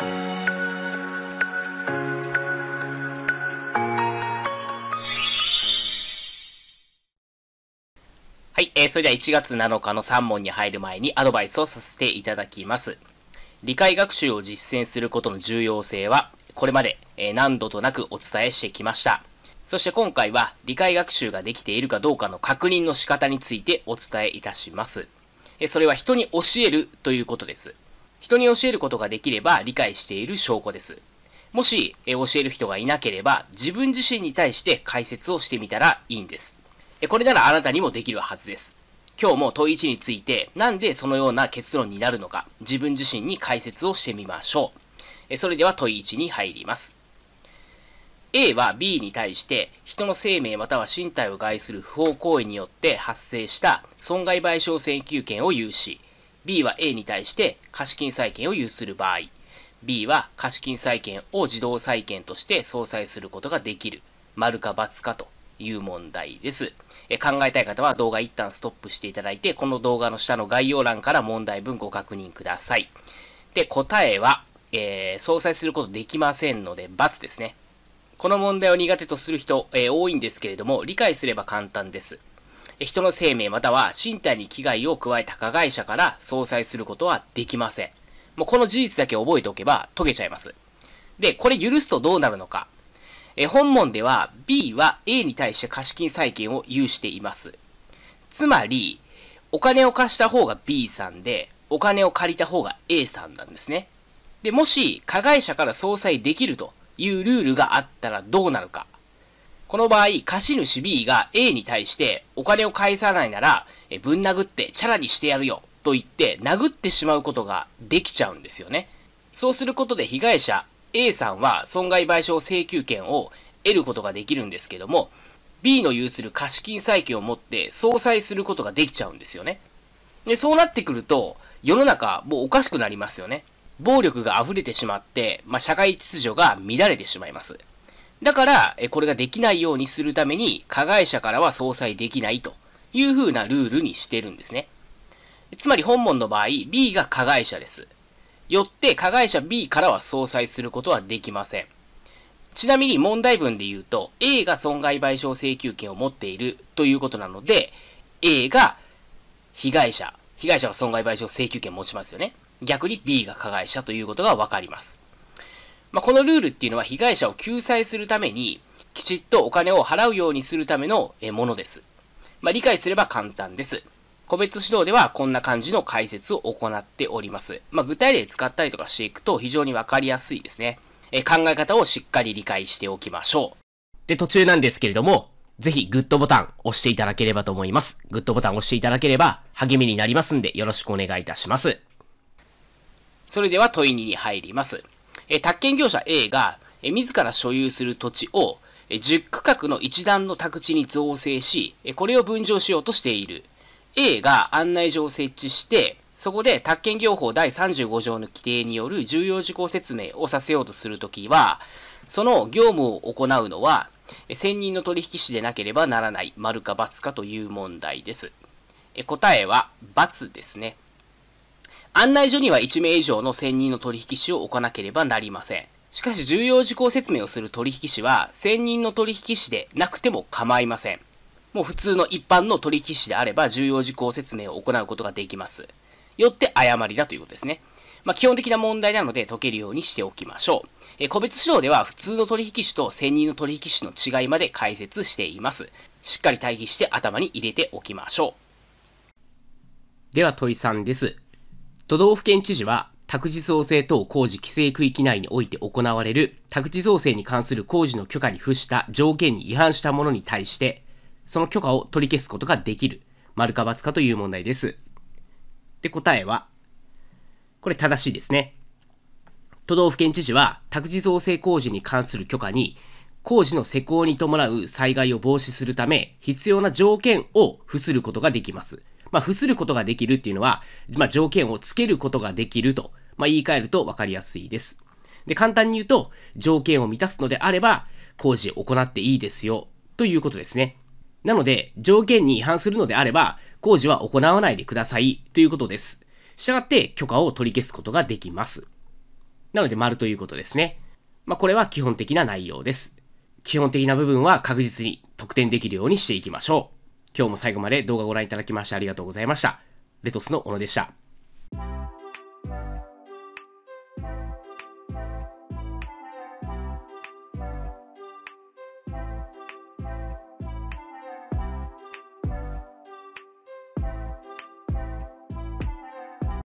はい、えー、それでは1月7日の3問に入る前にアドバイスをさせていただきます。理解学習を実践することの重要性は、これまで、えー、何度となくお伝えしてきました。そして今回は理解学習ができているかどうかの確認の仕方についてお伝えいたします。えー、それは人に教えるということです。人に教えることができれば理解している証拠です。もし、え教える人がいなければ、自分自身に対して解説をしてみたらいいんです。えこれならあなたにもできるはずです。今日も問い1について、なんでそのような結論になるのか、自分自身に解説をしてみましょう。えそれでは問い1に入ります。A は B に対して人の生命または身体を害する不法行為によって発生した損害賠償請求権を有し、B は A に対して貸金債権を有する場合、B は貸金債権を自動債権として相殺することができる、丸か×かという問題です。え考えたい方は動画一旦ストップしていただいて、この動画の下の概要欄から問題文ご確認ください。で、答えは、えー、相殺することできませんので、×ですね。この問題を苦手とする人、えー、多いんですけれども、理解すれば簡単です。人の生命または身体に危害を加えた加害者から相殺することはできません。もうこの事実だけ覚えておけば解けちゃいます。で、これ許すとどうなるのか。え本文では B は A に対して貸金債権を有しています。つまり、お金を貸した方が B さんで、お金を借りた方が A さんなんですね。で、もし、加害者から相殺できるというルールがあったらどうなるか。この場合、貸主 B が A に対してお金を返さないなら、ぶん殴ってチャラにしてやるよと言って殴ってしまうことができちゃうんですよね。そうすることで被害者 A さんは損害賠償請求権を得ることができるんですけども、B の有する貸金債権を持って相殺することができちゃうんですよね。で、そうなってくると、世の中もうおかしくなりますよね。暴力が溢れてしまって、まあ、社会秩序が乱れてしまいます。だから、これができないようにするために、加害者からは相殺できないというふうなルールにしてるんですね。つまり本門の場合、B が加害者です。よって加害者 B からは相殺することはできません。ちなみに問題文で言うと、A が損害賠償請求権を持っているということなので、A が被害者、被害者は損害賠償請求権を持ちますよね。逆に B が加害者ということがわかります。まあ、このルールっていうのは被害者を救済するために、きちっとお金を払うようにするためのものです。まあ、理解すれば簡単です。個別指導ではこんな感じの解説を行っております。まあ、具体例使ったりとかしていくと非常にわかりやすいですね。え考え方をしっかり理解しておきましょう。で、途中なんですけれども、ぜひグッドボタン押していただければと思います。グッドボタン押していただければ励みになりますんでよろしくお願いいたします。それでは問い2に入ります。え宅建業者 A が、え自ら所有する土地を、え10区画の一段の宅地に造成し、えこれを分譲しようとしている。A が案内所を設置して、そこで、宅建業法第35条の規定による重要事項説明をさせようとするときは、その業務を行うのは、専任の取引士でなければならない、丸か×かという問題です。答えは、×ですね。案内所には1名以上の専任の取引士を置かなければなりません。しかし重要事項説明をする取引士は、専任の取引士でなくても構いません。もう普通の一般の取引士であれば重要事項説明を行うことができます。よって誤りだということですね。まあ、基本的な問題なので解けるようにしておきましょう。え個別指導では普通の取引士と専任の取引士の違いまで解説しています。しっかり対比して頭に入れておきましょう。では問い3です。都道府県知事は、宅地造成等工事規制区域内において行われる宅地造成に関する工事の許可に付した条件に違反したものに対して、その許可を取り消すことができる。丸か×かという問題です。で、答えは、これ正しいですね。都道府県知事は、宅地造成工事に関する許可に、工事の施工に伴う災害を防止するため、必要な条件を付することができます。まあ、付することができるっていうのは、まあ、条件をつけることができると、まあ、言い換えると分かりやすいです。で、簡単に言うと、条件を満たすのであれば、工事を行っていいですよ、ということですね。なので、条件に違反するのであれば、工事は行わないでください、ということです。したがって、許可を取り消すことができます。なので、丸ということですね。まあ、これは基本的な内容です。基本的な部分は確実に得点できるようにしていきましょう。今日も最後まで動画をご覧いただきましてありがとうございました。レトスの小野でした。